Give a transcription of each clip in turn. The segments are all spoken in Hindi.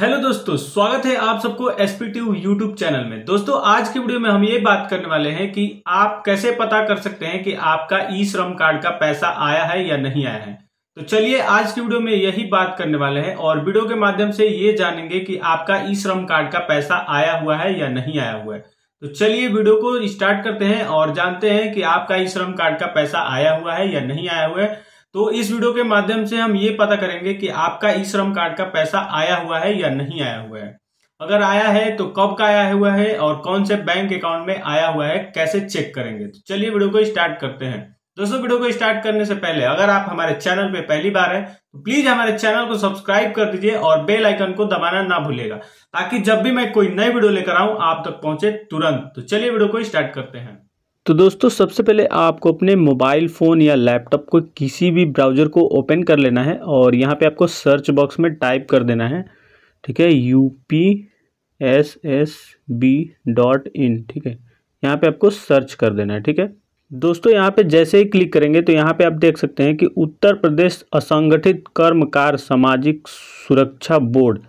हेलो दोस्तों स्वागत है आप सबको एसपी ट्यूब यूट्यूब चैनल में दोस्तों आज की वीडियो में हम ये बात करने वाले हैं कि आप कैसे पता कर सकते हैं कि आपका ई श्रम कार्ड का पैसा आया है या नहीं आया है तो चलिए आज की वीडियो में यही बात करने वाले हैं और वीडियो के माध्यम से ये जानेंगे कि आपका ई श्रम कार्ड का पैसा आया हुआ है या नहीं आया हुआ है तो चलिए वीडियो को स्टार्ट करते हैं और जानते हैं कि आपका ई श्रम कार्ड का पैसा आया हुआ है या नहीं आया हुआ है तो इस वीडियो के माध्यम से हम ये पता करेंगे कि आपका ई श्रम कार्ड का पैसा आया हुआ है या नहीं आया हुआ है अगर आया है तो कब का आया हुआ है और कौन से बैंक अकाउंट में आया हुआ है कैसे चेक करेंगे तो चलिए वीडियो को स्टार्ट करते हैं दोस्तों वीडियो को स्टार्ट करने से पहले अगर आप हमारे चैनल पे पहली बार है तो प्लीज हमारे चैनल को सब्सक्राइब कर दीजिए और बेल आइकन को दबाना ना भूलेगा ताकि जब भी मैं कोई नई वीडियो लेकर आऊं आप तक पहुंचे तुरंत तो चलिए वीडियो को स्टार्ट करते हैं तो दोस्तों सबसे पहले आपको अपने मोबाइल फ़ोन या लैपटॉप को किसी भी ब्राउज़र को ओपन कर लेना है और यहाँ पे आपको सर्च बॉक्स में टाइप कर देना है ठीक है U P S S B dot in ठीक है यहाँ पे आपको सर्च कर देना है ठीक है दोस्तों यहाँ पे जैसे ही क्लिक करेंगे तो यहाँ पे आप देख सकते हैं कि उत्तर प्रदेश असंगठित कर्मकार सामाजिक सुरक्षा बोर्ड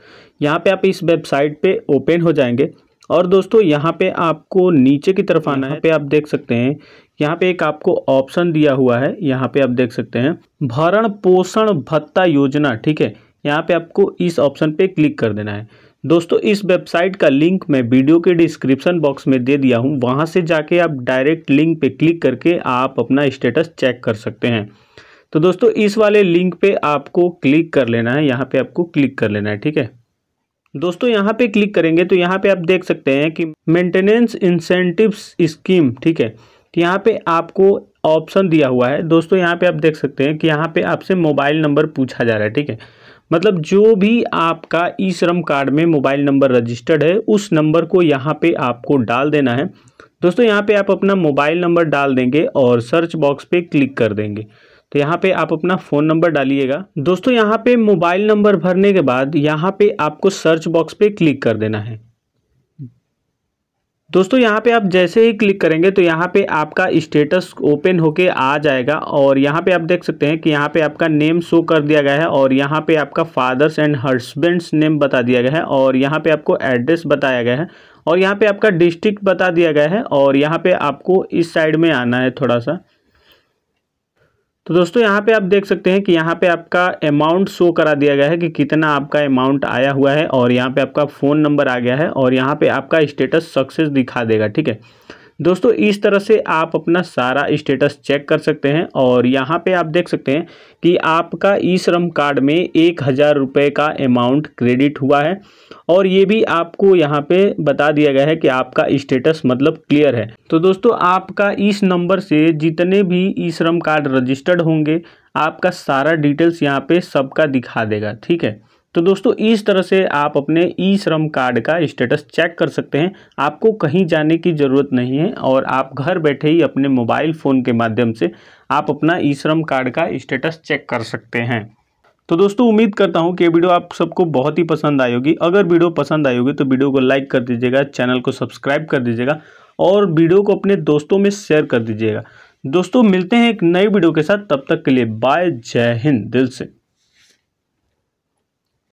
यहाँ पे आप इस वेबसाइट पे ओपन हो जाएंगे और दोस्तों यहाँ पे आपको नीचे की तरफ आना है पे तो आप देख सकते हैं यहाँ पे एक आपको ऑप्शन दिया हुआ है यहाँ पे आप देख सकते हैं भरण पोषण भत्ता योजना ठीक है यहाँ पे आपको इस ऑप्शन पे क्लिक कर देना है दोस्तों इस वेबसाइट का लिंक मैं वीडियो के डिस्क्रिप्शन बॉक्स में दे दिया हूँ वहाँ से जाके आप डायरेक्ट लिंक पे क्लिक करके आप अपना स्टेटस चेक कर सकते हैं तो दोस्तों इस वाले लिंक पे आपको क्लिक कर लेना है यहाँ पे आपको क्लिक कर लेना है ठीक है दोस्तों यहाँ पे क्लिक करेंगे तो यहाँ पे आप देख सकते हैं कि मेंटेनेंस इंसेंटिव्स स्कीम ठीक है यहाँ पे आपको ऑप्शन दिया हुआ है दोस्तों यहाँ पे आप देख सकते हैं कि यहाँ पे आपसे मोबाइल नंबर पूछा जा रहा है ठीक है मतलब जो भी आपका ई श्रम कार्ड में मोबाइल नंबर रजिस्टर्ड है उस नंबर को यहाँ पे आपको डाल देना है दोस्तों यहाँ पे आप अपना मोबाइल नंबर डाल देंगे और सर्च बॉक्स पे क्लिक कर देंगे तो यहाँ पे आप अपना फ़ोन नंबर डालिएगा दोस्तों यहाँ पे मोबाइल नंबर भरने के बाद यहाँ पे आपको सर्च बॉक्स पे क्लिक कर देना है दोस्तों यहाँ पे आप जैसे ही क्लिक करेंगे तो यहाँ पे आपका स्टेटस ओपन होके आ जाएगा और यहाँ पे आप देख सकते हैं कि यहाँ पे आपका नेम शो कर दिया गया है और यहाँ पे आपका फादर्स एंड हस्बेंड्स नेम बता दिया गया है और यहाँ पे आपको एड्रेस बताया गया है और यहाँ पे आपका डिस्ट्रिक्ट बता दिया गया है और यहाँ पे आपको इस साइड में आना है थोड़ा सा तो दोस्तों यहाँ पे आप देख सकते हैं कि यहाँ पे आपका अमाउंट शो करा दिया गया है कि कितना आपका अमाउंट आया हुआ है और यहाँ पे आपका फ़ोन नंबर आ गया है और यहाँ पे आपका स्टेटस सक्सेस दिखा देगा ठीक है दोस्तों इस तरह से आप अपना सारा स्टेटस चेक कर सकते हैं और यहाँ पे आप देख सकते हैं कि आपका ई श्रम कार्ड में एक हज़ार रुपये का अमाउंट क्रेडिट हुआ है और ये भी आपको यहाँ पे बता दिया गया है कि आपका स्टेटस मतलब क्लियर है तो दोस्तों आपका इस नंबर से जितने भी ई श्रम कार्ड रजिस्टर्ड होंगे आपका सारा डिटेल्स यहाँ पे सबका दिखा देगा ठीक है तो दोस्तों इस तरह से आप अपने ई श्रम कार्ड का स्टेटस चेक कर सकते हैं आपको कहीं जाने की ज़रूरत नहीं है और आप घर बैठे ही अपने मोबाइल फ़ोन के माध्यम से आप अपना ई श्रम कार्ड का स्टेटस चेक कर सकते हैं तो दोस्तों उम्मीद करता हूँ कि ये वीडियो आप सबको बहुत ही पसंद आई होगी अगर वीडियो पसंद आई होगी तो वीडियो को लाइक कर दीजिएगा चैनल को सब्सक्राइब कर दीजिएगा और वीडियो को अपने दोस्तों में शेयर कर दीजिएगा दोस्तों मिलते हैं एक नए वीडियो के साथ तब तक के लिए बाय जय हिंद दिल से